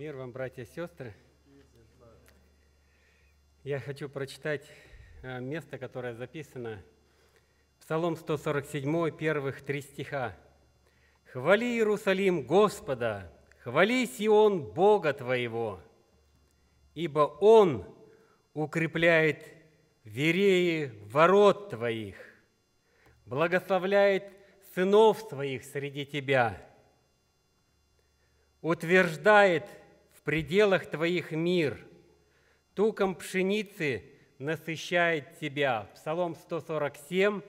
Мир вам, братья и сестры. Я хочу прочитать э, место, которое записано. Псалом 147, первых три стиха. «Хвали, Иерусалим, Господа! хвались Ион Бога Твоего! Ибо Он укрепляет вереи ворот Твоих, благословляет сынов Твоих среди Тебя, утверждает – пределах твоих мир. Туком пшеницы насыщает тебя. Псалом 147,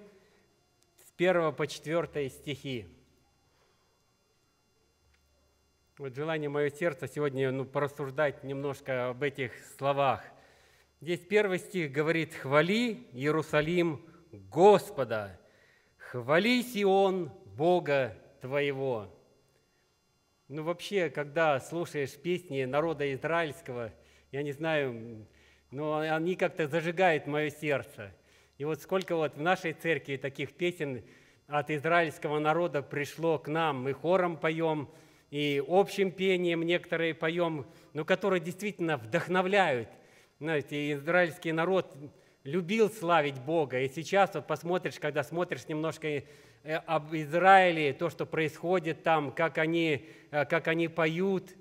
с 1 по 4 стихи. Вот желание мое сердце сегодня ну, порассуждать немножко об этих словах. Здесь первый стих говорит «Хвали, Иерусалим, Господа, хвали Сион, Бога твоего». Ну вообще, когда слушаешь песни народа израильского, я не знаю, но они как-то зажигают мое сердце. И вот сколько вот в нашей церкви таких песен от израильского народа пришло к нам. Мы хором поем, и общим пением некоторые поем, но которые действительно вдохновляют. Знаете, израильский народ любил славить Бога. И сейчас вот посмотришь, когда смотришь немножко Э, об Израиле, то, что происходит там, как они, э, как они поют,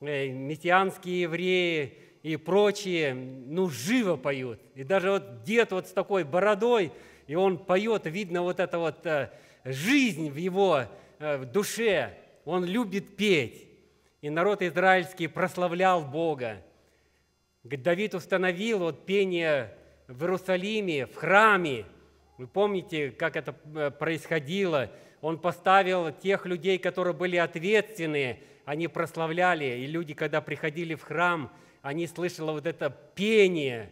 э, мессианские евреи и прочие, ну, живо поют. И даже вот дед вот с такой бородой, и он поет, видно вот эта вот жизнь в его душе, он любит петь. И народ израильский прославлял Бога. Давид установил вот пение в Иерусалиме, в храме – вы помните, как это э, происходило? Он поставил тех людей, которые были ответственные, они прославляли, и люди, когда приходили в храм, они слышали вот это пение.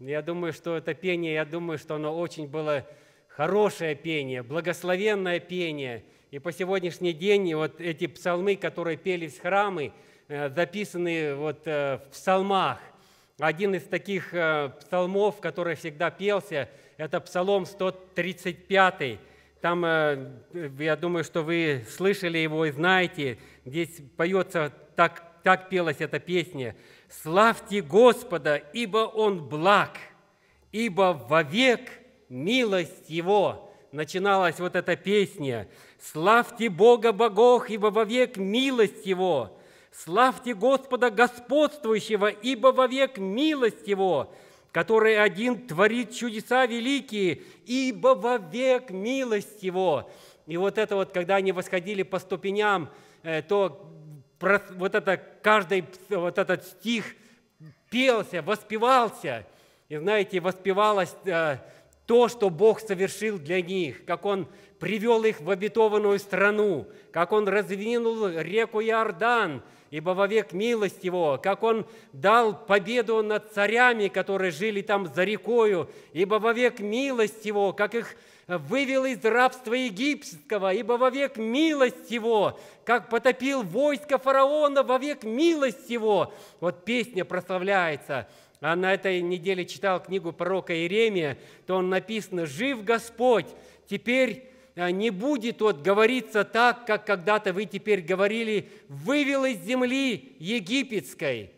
Я думаю, что это пение, я думаю, что оно очень было хорошее пение, благословенное пение. И по сегодняшний день вот эти псалмы, которые пели в храмы, э, записаны вот э, в псалмах. Один из таких псалмов, который всегда пелся – это Псалом 135. Там, э, я думаю, что вы слышали его и знаете, здесь поется так, так пелась эта песня. «Славьте Господа, ибо Он благ, ибо вовек милость Его». Начиналась вот эта песня. «Славьте Бога богов, ибо вовек милость Его». Славьте Господа господствующего, ибо вовек милость Его который один творит чудеса великие, ибо вовек милость Его». И вот это вот, когда они восходили по ступеням, э, то вот это, каждый вот этот стих пелся, воспевался. И знаете, воспевалось э, то, что Бог совершил для них, как Он привел их в обетованную страну, как Он раздвинул реку Иордан – ибо вовек милость Его, как Он дал победу над царями, которые жили там за рекою, ибо вовек милость Его, как их вывел из рабства египетского, ибо вовек милость Его, как потопил войско фараона, вовек милость Его. Вот песня прославляется. А на этой неделе читал книгу пророка Иеремия, то он написано «Жив Господь, теперь а не будет вот говориться так, как когда-то вы теперь говорили, вывел из земли египетской.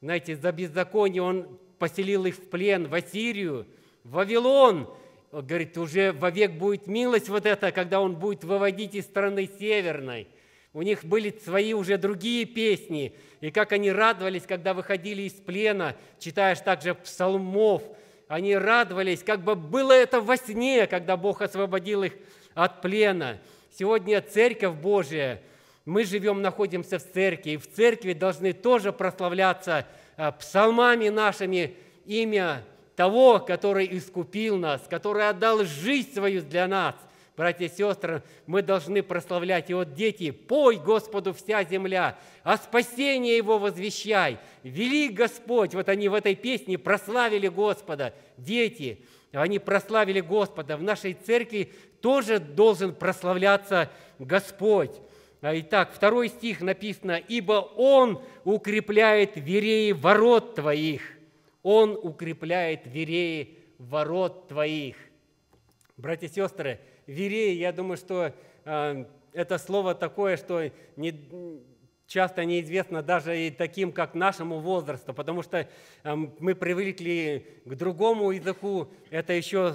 Знаете, за беззаконие он поселил их в плен в Ассирию, в Вавилон. Он говорит, уже вовек будет милость вот это, когда он будет выводить из страны северной. У них были свои уже другие песни, и как они радовались, когда выходили из плена, читаешь также псалмов – они радовались, как бы было это во сне, когда Бог освободил их от плена. Сегодня Церковь Божия, мы живем, находимся в церкви, и в церкви должны тоже прославляться а, псалмами нашими имя того, который искупил нас, который отдал жизнь свою для нас – братья и сестры, мы должны прославлять. И вот, дети, пой Господу вся земля, а спасение Его возвещай. Вели Господь, вот они в этой песне прославили Господа. Дети, они прославили Господа. В нашей церкви тоже должен прославляться Господь. Итак, второй стих написано, «Ибо Он укрепляет вереи ворот Твоих». Он укрепляет вереи ворот Твоих. Братья и сестры, верей, я думаю, что э, это слово такое, что не, часто неизвестно даже и таким, как нашему возрасту, потому что эм, мы привыкли к другому языку, это еще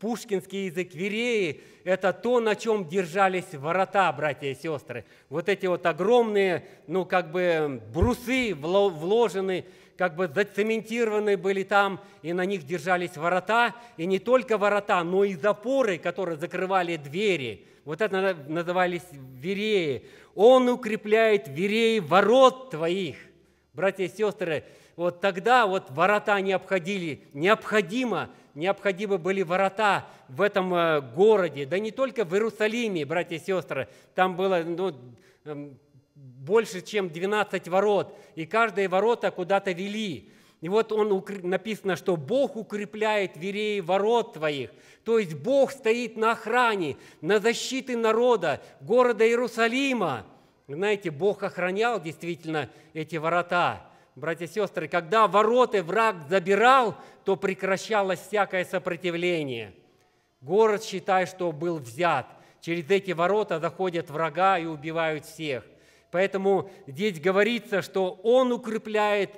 пушкинский язык вереи, это то, на чем держались ворота, братья и сестры. Вот эти вот огромные, ну как бы брусы вложены, как бы зацементированы были там, и на них держались ворота, и не только ворота, но и запоры, которые закрывали двери. Вот это назывались вереи. Он укрепляет вереи ворот твоих. Братья и сестры, вот тогда вот ворота не обходили, необходимо, необходимы были ворота в этом э, городе, да не только в Иерусалиме, братья и сестры, там было ну, эм, больше, чем 12 ворот, и каждые ворота куда-то вели. И вот он написано, что Бог укрепляет вереи ворот твоих. То есть Бог стоит на охране, на защите народа, города Иерусалима. Знаете, Бог охранял действительно эти ворота. Братья и сестры, когда вороты враг забирал, то прекращалось всякое сопротивление. Город, считай, что был взят. Через эти ворота заходят врага и убивают всех. Поэтому здесь говорится, что Он укрепляет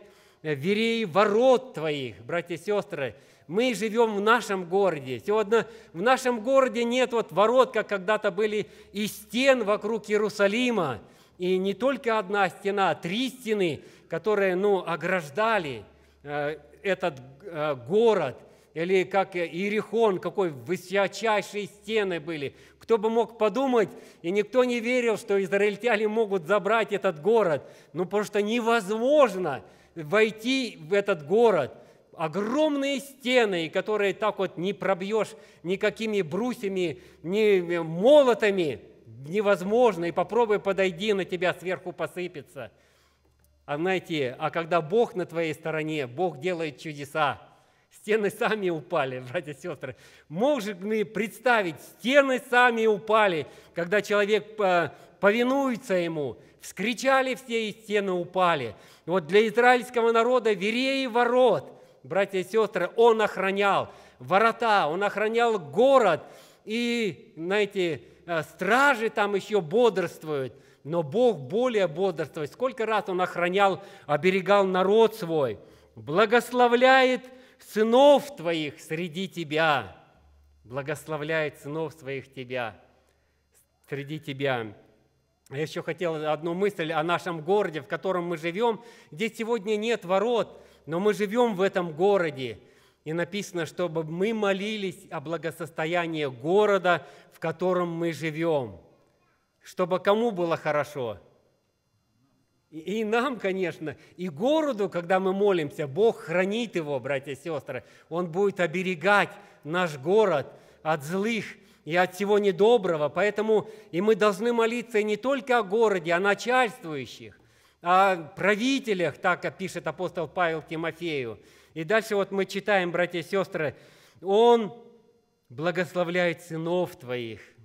э, верей ворот твоих, братья и сестры. Мы живем в нашем городе. Сегодня в нашем городе нет вот ворот, как когда-то были, и стен вокруг Иерусалима. И не только одна стена, а три стены, которые ну, ограждали э, этот э, город. Или как э, Иерихон, какой высочайшие стены были. Кто бы мог подумать, и никто не верил, что израильтяне могут забрать этот город. Ну, потому что невозможно войти в этот город. Огромные стены, которые так вот не пробьешь никакими брусьями, ни э, молотами. Невозможно. И попробуй подойди, на тебя сверху посыпется. А знаете, а когда Бог на твоей стороне, Бог делает чудеса. Стены сами упали, братья и сестры. Можем мы представить, стены сами упали, когда человек э, повинуется ему. Вскричали все, и стены упали. И вот для израильского народа верей ворот, братья и сестры, он охранял ворота, он охранял город. И, знаете, э, стражи там еще бодрствуют, но Бог более бодрствует. Сколько раз он охранял, оберегал народ свой, благословляет – сынов твоих среди тебя. Благословляет сынов своих тебя, среди тебя. Я еще хотел одну мысль о нашем городе, в котором мы живем, где сегодня нет ворот, но мы живем в этом городе. И написано, чтобы мы молились о благосостоянии города, в котором мы живем, чтобы кому было хорошо – и, и нам, конечно, и городу, когда мы молимся, Бог хранит его, братья и сестры. Он будет оберегать наш город от злых и от всего недоброго. Поэтому и мы должны молиться не только о городе, о начальствующих, о правителях, так пишет апостол Павел Тимофею. И дальше вот мы читаем, братья и сестры, он благословляет сынов твоих –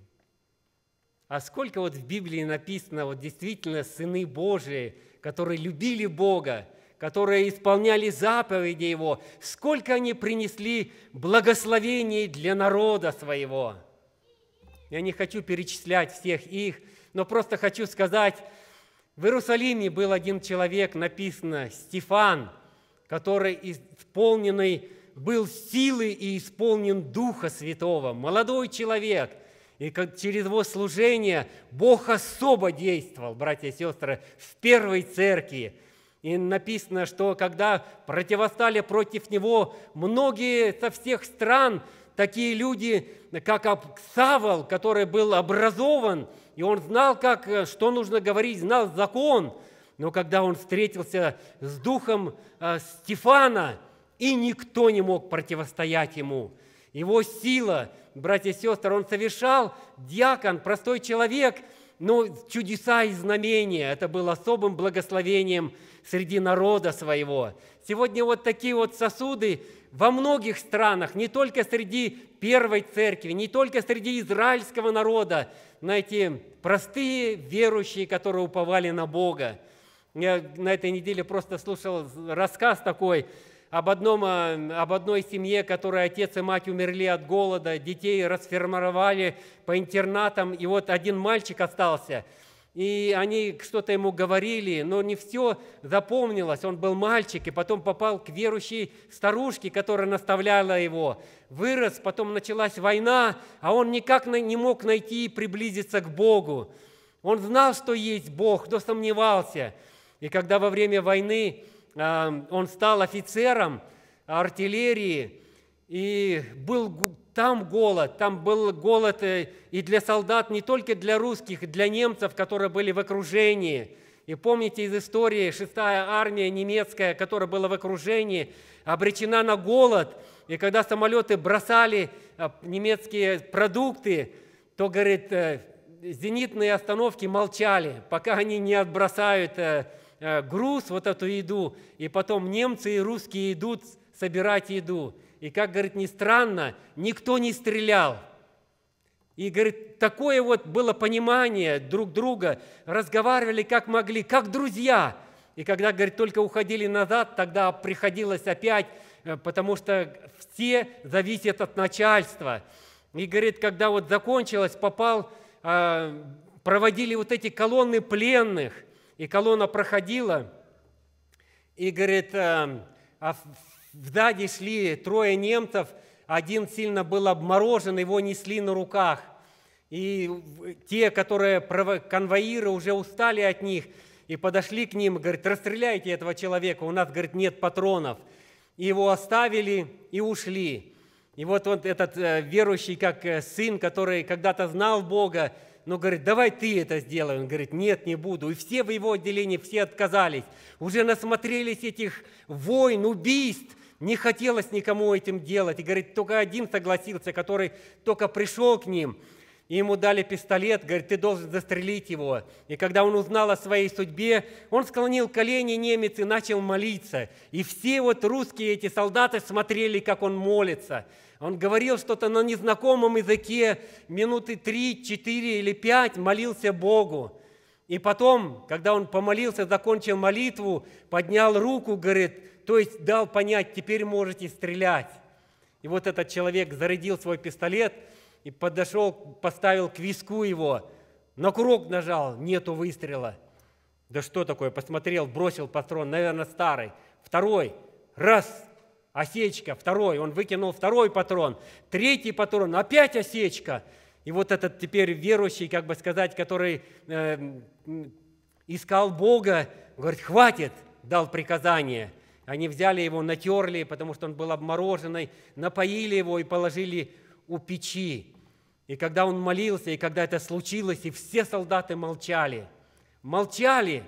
а сколько вот в Библии написано, вот действительно сыны Божии, которые любили Бога, которые исполняли заповеди Его, сколько они принесли благословений для народа своего. Я не хочу перечислять всех их, но просто хочу сказать, в Иерусалиме был один человек, написано Стефан, который исполненный был силы и исполнен Духа Святого, молодой человек – и как через его служение Бог особо действовал, братья и сестры, в первой церкви. И написано, что когда противостали против него многие со всех стран, такие люди, как Савол, который был образован, и он знал, как, что нужно говорить, знал закон. Но когда он встретился с духом э, Стефана, и никто не мог противостоять ему – его сила, братья и сестры, он совершал, диакон, простой человек, но чудеса и знамения. Это было особым благословением среди народа своего. Сегодня вот такие вот сосуды во многих странах, не только среди первой церкви, не только среди израильского народа, знаете, простые верующие, которые уповали на Бога. Я на этой неделе просто слушал рассказ такой, об, одном, э, об одной семье, которой отец и мать умерли от голода, детей расформировали по интернатам, и вот один мальчик остался, и они что-то ему говорили, но не все запомнилось. Он был мальчик, и потом попал к верующей старушке, которая наставляла его. Вырос, потом началась война, а он никак не мог найти и приблизиться к Богу. Он знал, что есть Бог, но сомневался. И когда во время войны он стал офицером артиллерии, и был там голод, там был голод э, и для солдат, не только для русских, для немцев, которые были в окружении. И помните из истории, шестая армия немецкая, которая была в окружении, обречена на голод. И когда самолеты бросали э, немецкие продукты, то, говорит, э, зенитные остановки молчали, пока они не отбросают Э, груз, вот эту еду, и потом немцы и русские идут собирать еду. И как, говорит, ни странно, никто не стрелял. И, говорит, такое вот было понимание друг друга, разговаривали как могли, как друзья. И когда, говорит, только уходили назад, тогда приходилось опять, э, потому что все зависят от начальства. И, говорит, когда вот закончилось, попал, э, проводили вот эти колонны пленных – и колонна проходила, и, говорит, э, а сзади шли трое немцев, один сильно был обморожен, его несли на руках. И те, которые конвоиры, уже устали от них и подошли к ним, говорит, расстреляйте этого человека, у нас, говорит, нет патронов. И его оставили и ушли. И вот, вот этот э, верующий, как э, сын, который когда-то знал Бога, но говорит, давай ты это сделай. Он говорит, нет, не буду. И все в его отделении, все отказались. Уже насмотрелись этих войн, убийств. Не хотелось никому этим делать. И говорит, только один согласился, который только пришел к ним. И ему дали пистолет, говорит, ты должен застрелить его. И когда он узнал о своей судьбе, он склонил колени немец и начал молиться. И все вот русские эти солдаты смотрели, как он молится. Он говорил что-то на незнакомом языке, минуты три, четыре или пять молился Богу. И потом, когда он помолился, закончил молитву, поднял руку, говорит, то есть дал понять, теперь можете стрелять. И вот этот человек зарядил свой пистолет и подошел, поставил к виску его, на курок нажал, нету выстрела. Да что такое, посмотрел, бросил патрон, наверное, старый. Второй, раз, осечка, второй, он выкинул второй патрон, третий патрон, опять осечка. И вот этот теперь верующий, как бы сказать, который э, искал Бога, говорит, хватит, дал приказание. Они взяли его, натерли, потому что он был обмороженный, напоили его и положили у печи. И когда он молился, и когда это случилось, и все солдаты молчали, молчали,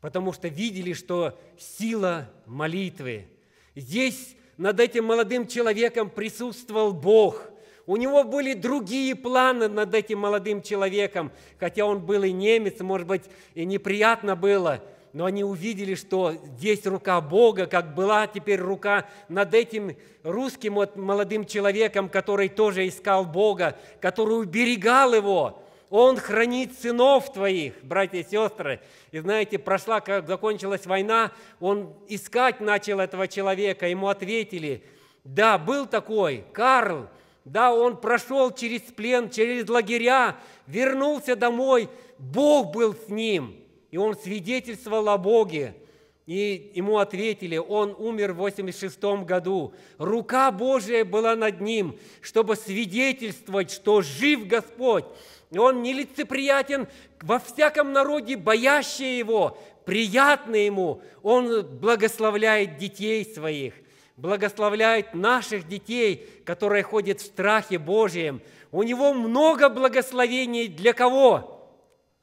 потому что видели, что сила молитвы – Здесь над этим молодым человеком присутствовал Бог. У него были другие планы над этим молодым человеком, хотя он был и немец, может быть, и неприятно было, но они увидели, что здесь рука Бога, как была теперь рука над этим русским вот молодым человеком, который тоже искал Бога, который уберегал его – он хранит сынов твоих, братья и сестры. И знаете, прошла, как закончилась война, он искать начал этого человека, ему ответили, да, был такой, Карл, да, он прошел через плен, через лагеря, вернулся домой, Бог был с ним, и он свидетельствовал о Боге. И ему ответили, он умер в 86 году. Рука Божия была над ним, чтобы свидетельствовать, что жив Господь, и он нелицеприятен во всяком народе, боящие его, приятный ему. Он благословляет детей своих, благословляет наших детей, которые ходят в страхе Божьем. У него много благословений для кого?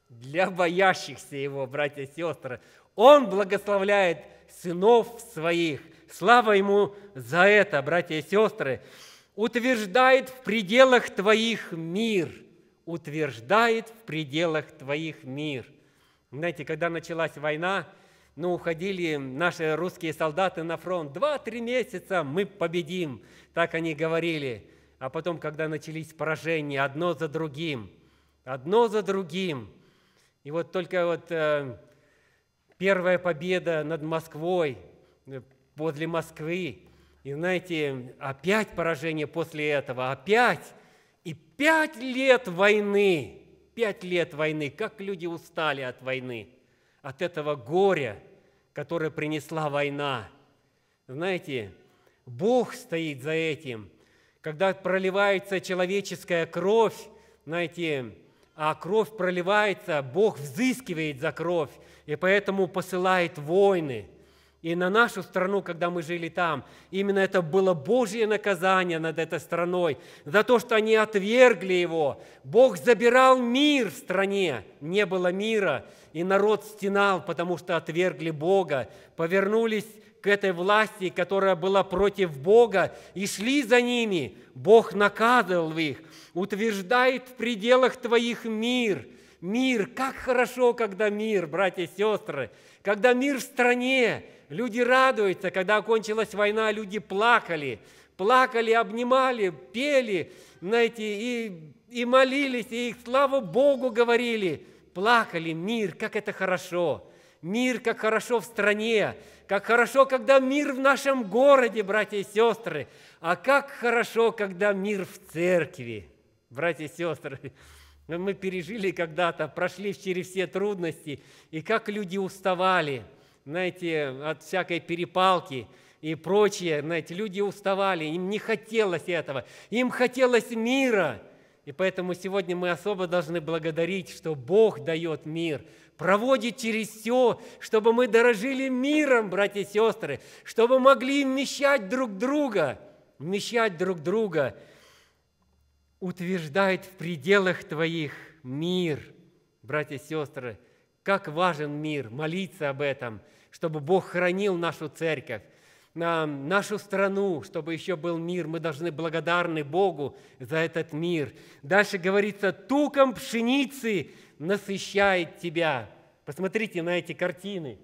Для боящихся его, братья и сестры. Он благословляет сынов своих. Слава ему за это, братья и сестры. Утверждает в пределах твоих мир – утверждает в пределах твоих мир. Знаете, когда началась война, ну, уходили наши русские солдаты на фронт. Два-три месяца мы победим, так они говорили. А потом, когда начались поражения одно за другим, одно за другим, и вот только вот э, первая победа над Москвой, э, возле Москвы, и знаете, опять поражение после этого, опять и пять лет войны, пять лет войны, как люди устали от войны, от этого горя, которое принесла война. Знаете, Бог стоит за этим. Когда проливается человеческая кровь, знаете, а кровь проливается, Бог взыскивает за кровь, и поэтому посылает войны – и на нашу страну, когда мы жили там. Именно это было Божье наказание над этой страной за то, что они отвергли его. Бог забирал мир в стране, не было мира, и народ стенал, потому что отвергли Бога, повернулись к этой власти, которая была против Бога, и шли за ними. Бог наказывал их, утверждает в пределах твоих мир – Мир, как хорошо, когда мир, братья и сестры, когда мир в стране, люди радуются, когда окончилась война, люди плакали, плакали, обнимали, пели, знаете, и, и молились, и слава Богу говорили, плакали, мир, как это хорошо, мир, как хорошо в стране, как хорошо, когда мир в нашем городе, братья и сестры, а как хорошо, когда мир в церкви, братья и сестры. Но мы пережили когда-то, прошли через все трудности, и как люди уставали, знаете, от всякой перепалки и прочее, знаете, люди уставали, им не хотелось этого, им хотелось мира. И поэтому сегодня мы особо должны благодарить, что Бог дает мир, проводит через все, чтобы мы дорожили миром, братья и сестры, чтобы могли вмещать друг друга, вмещать друг друга – утверждает в пределах Твоих мир. Братья и сестры, как важен мир, молиться об этом, чтобы Бог хранил нашу церковь, нашу страну, чтобы еще был мир. Мы должны благодарны Богу за этот мир. Дальше говорится, туком пшеницы насыщает тебя. Посмотрите на эти картины.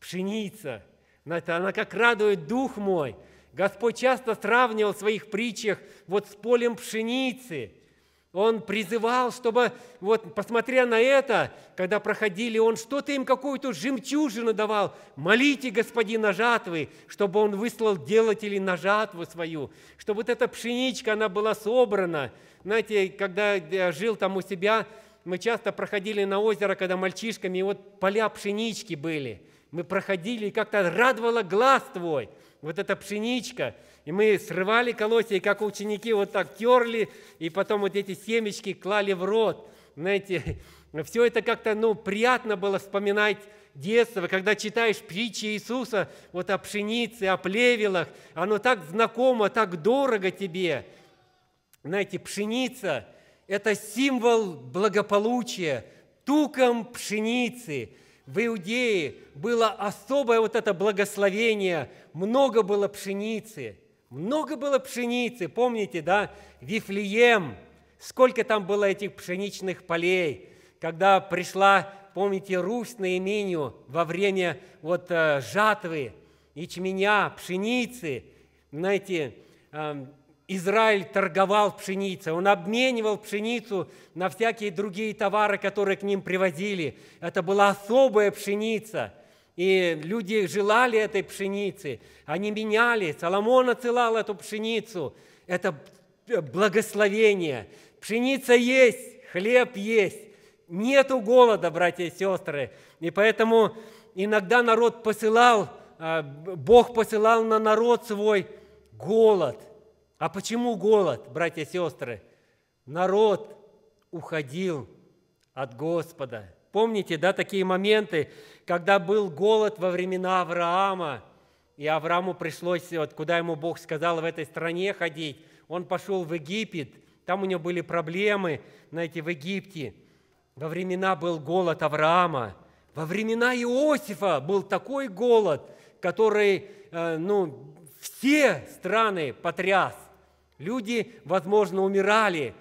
Пшеница, она как радует дух мой – Господь часто сравнивал в своих притчах вот с полем пшеницы. Он призывал, чтобы, вот, посмотря на это, когда проходили, он что-то им какую-то жемчужину давал. Молите господина жатвы, чтобы он выслал делателей на жатву свою, чтобы вот эта пшеничка, она была собрана. Знаете, когда я э, жил там у себя, мы часто проходили на озеро, когда мальчишками, и вот поля пшенички были. Мы проходили, и как-то радовало глаз твой – вот эта пшеничка, и мы срывали колосья, и как ученики вот так терли, и потом вот эти семечки клали в рот. Знаете, все это как-то, ну, приятно было вспоминать детство, когда читаешь притчи Иисуса вот о пшенице, о плевелах, оно так знакомо, так дорого тебе. Знаете, пшеница – это символ благополучия, туком пшеницы – в Иудее было особое вот это благословение, много было пшеницы, много было пшеницы, помните, да, Вифлеем, сколько там было этих пшеничных полей, когда пришла, помните, Русь на имению во время вот э, жатвы, ячменя, пшеницы, знаете, эм, Израиль торговал пшеницей, он обменивал пшеницу на всякие другие товары, которые к ним привозили. Это была особая пшеница, и люди желали этой пшеницы, они меняли. Соломон отсылал эту пшеницу. Это благословение. Пшеница есть, хлеб есть. Нету голода, братья и сестры. И поэтому иногда народ посылал, а, Бог посылал на народ свой голод – а почему голод, братья и сестры? Народ уходил от Господа. Помните, да, такие моменты, когда был голод во времена Авраама, и Аврааму пришлось, вот куда ему Бог сказал в этой стране ходить, он пошел в Египет, там у него были проблемы, знаете, в Египте. Во времена был голод Авраама, во времена Иосифа был такой голод, который, э, ну, все страны потряс – Люди, возможно, умирали.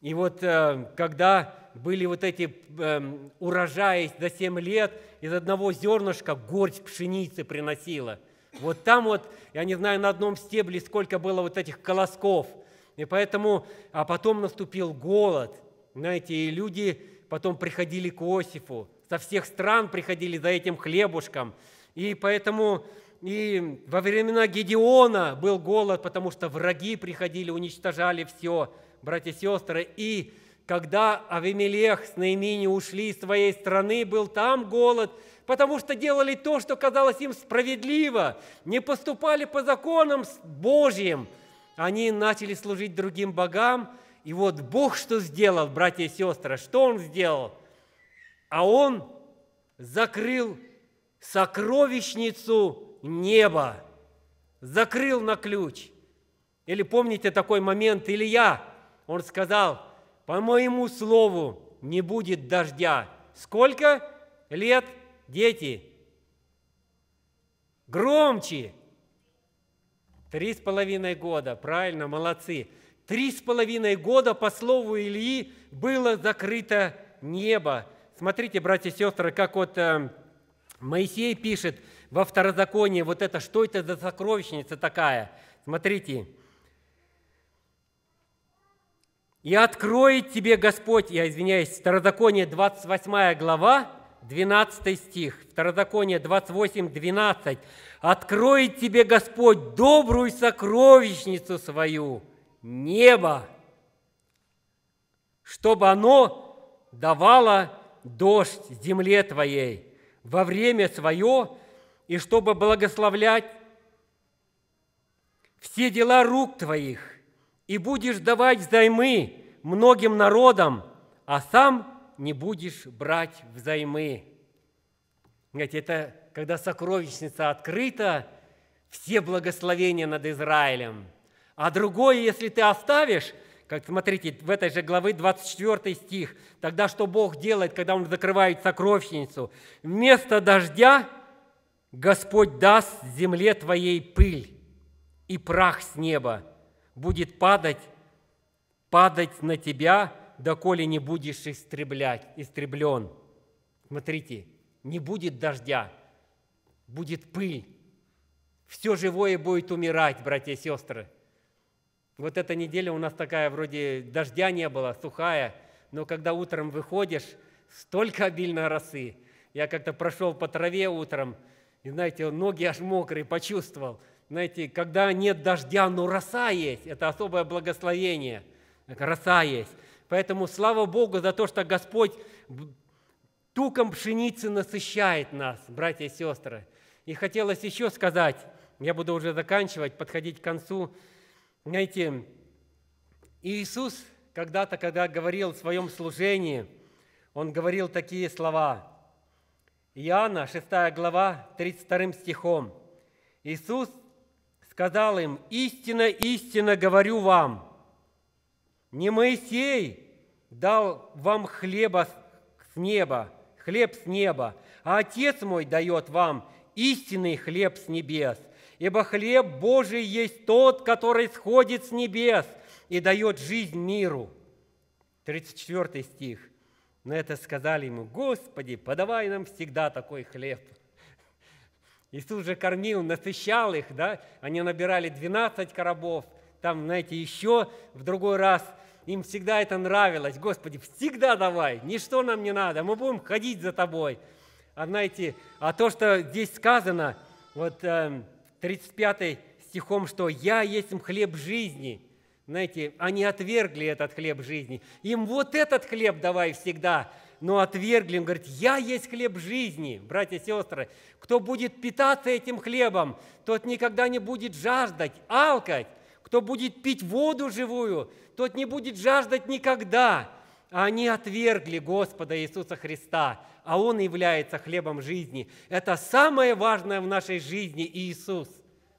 И вот э, когда были вот эти эм, урожаи за 7 лет, из одного зернышка горсть пшеницы приносила. Вот там вот, я не знаю, на одном стебле сколько было вот этих колосков. И поэтому, а потом наступил голод, знаете, и люди потом приходили к Осифу со всех стран приходили за этим хлебушком. И поэтому и во времена Гедеона был голод, потому что враги приходили, уничтожали все, братья и сестры. И когда Авимелех с Наимини ушли из своей страны, был там голод, потому что делали то, что казалось им справедливо, не поступали по законам Божьим. Они начали служить другим богам, и вот Бог что сделал, братья и сестры, что Он сделал? А Он закрыл сокровищницу небо, закрыл на ключ. Или помните такой момент, Илья, он сказал, по моему слову не будет дождя. Сколько лет, дети? Громче! Три с половиной года, правильно, молодцы. Три с половиной года, по слову Ильи, было закрыто небо. Смотрите, братья и сестры, как вот э, Моисей пишет – во второзаконии вот это, что это за сокровищница такая? Смотрите. «И откроет тебе Господь», я извиняюсь, Второзаконие 28 глава, 12 стих, Второзаконие 28, 12. «Откроет тебе Господь добрую сокровищницу свою, небо, чтобы оно давало дождь земле твоей во время свое, и чтобы благословлять все дела рук твоих, и будешь давать займы многим народам, а сам не будешь брать взаймы. Знаете, это когда сокровищница открыта, все благословения над Израилем. А другое, если ты оставишь, как смотрите, в этой же главы 24 стих, тогда что Бог делает, когда Он закрывает сокровищницу? Вместо дождя – Господь даст земле твоей пыль, и прах с неба будет падать, падать на тебя, доколе не будешь истреблять, истреблен. Смотрите, не будет дождя, будет пыль. Все живое будет умирать, братья и сестры. Вот эта неделя у нас такая, вроде дождя не было, сухая, но когда утром выходишь, столько обильно росы. Я как-то прошел по траве утром – и знаете, ноги аж мокрые почувствовал. Знаете, когда нет дождя, но ну, роса есть, это особое благословение. Роса есть. Поэтому слава Богу за то, что Господь туком пшеницы насыщает нас, братья и сестры. И хотелось еще сказать, я буду уже заканчивать, подходить к концу. Знаете, Иисус когда-то, когда говорил в своем служении, Он говорил такие слова – Иоанна, 6 глава, 32 стихом. Иисус сказал им, «Истина, истина говорю вам, не Моисей дал вам хлеба с неба, хлеб с неба, а Отец мой дает вам истинный хлеб с небес. Ибо хлеб Божий есть тот, который сходит с небес и дает жизнь миру». 34 стих – на это сказали ему, Господи, подавай нам всегда такой хлеб. Иисус же кормил, насыщал их, да? Они набирали 12 коробов, там, знаете, еще в другой раз им всегда это нравилось. Господи, всегда давай, ничто нам не надо, мы будем ходить за тобой. А знаете, а то, что здесь сказано, вот 35 эм, стихом, что «Я есть хлеб жизни», знаете, они отвергли этот хлеб жизни. Им вот этот хлеб давай всегда, но отвергли. Он говорит, я есть хлеб жизни, братья и сестры. Кто будет питаться этим хлебом, тот никогда не будет жаждать, алкать. Кто будет пить воду живую, тот не будет жаждать никогда. А они отвергли Господа Иисуса Христа, а Он является хлебом жизни. Это самое важное в нашей жизни Иисус.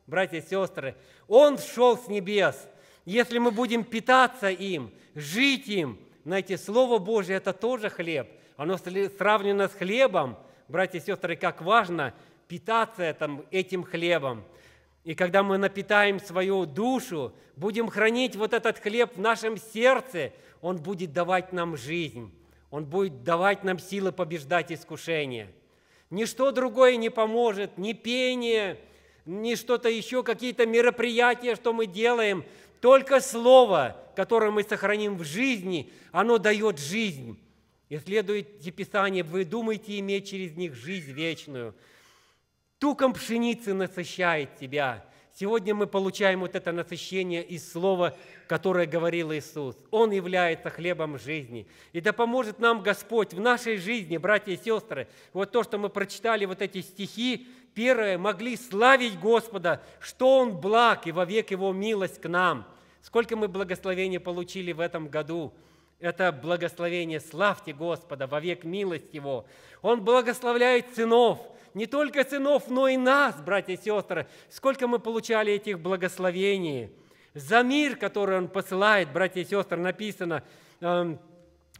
Братья и сестры, Он шел с небес – если мы будем питаться им, жить им, знаете, Слово Божье – это тоже хлеб. Оно сравнено с хлебом. Братья и сестры, как важно питаться этим, этим хлебом. И когда мы напитаем свою душу, будем хранить вот этот хлеб в нашем сердце, он будет давать нам жизнь, он будет давать нам силы побеждать искушения. Ничто другое не поможет, ни пение, ни что-то еще, какие-то мероприятия, что мы делаем – только Слово, которое мы сохраним в жизни, оно дает жизнь. И Исследуйте Писание, вы думаете иметь через них жизнь вечную. Туком пшеницы насыщает тебя. Сегодня мы получаем вот это насыщение из слова, которое говорил Иисус. Он является хлебом жизни. И да поможет нам Господь в нашей жизни, братья и сестры. Вот то, что мы прочитали, вот эти стихи, первое могли славить Господа, что Он благ и вовек Его милость к нам. Сколько мы благословения получили в этом году – это благословение. Славьте Господа, вовек милость Его. Он благословляет сынов, не только сынов, но и нас, братья и сестры. Сколько мы получали этих благословений. За мир, который Он посылает, братья и сестры, написано, эм,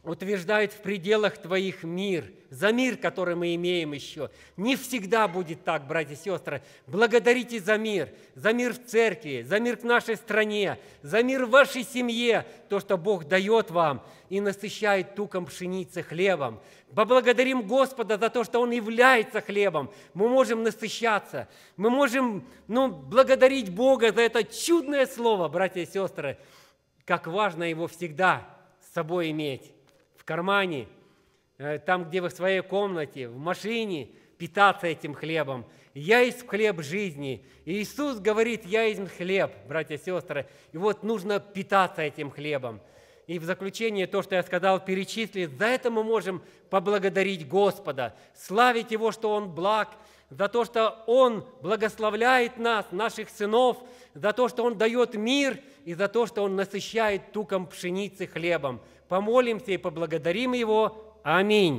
утверждает в пределах твоих мир, за мир, который мы имеем еще. Не всегда будет так, братья и сестры. Благодарите за мир, за мир в церкви, за мир в нашей стране, за мир в вашей семье, то, что Бог дает вам и насыщает туком пшеницы хлебом. Поблагодарим Господа за то, что Он является хлебом. Мы можем насыщаться, мы можем ну, благодарить Бога за это чудное слово, братья и сестры, как важно его всегда с собой иметь в кармане, э, там, где вы в своей комнате, в машине, питаться этим хлебом. Я есть хлеб жизни. И Иисус говорит, я есть хлеб, братья и сестры. И вот нужно питаться этим хлебом. И в заключение то, что я сказал, перечислить. За это мы можем поблагодарить Господа, славить Его, что Он благ, за то, что Он благословляет нас, наших сынов, за то, что Он дает мир и за то, что Он насыщает туком пшеницы хлебом помолимся и поблагодарим Его. Аминь.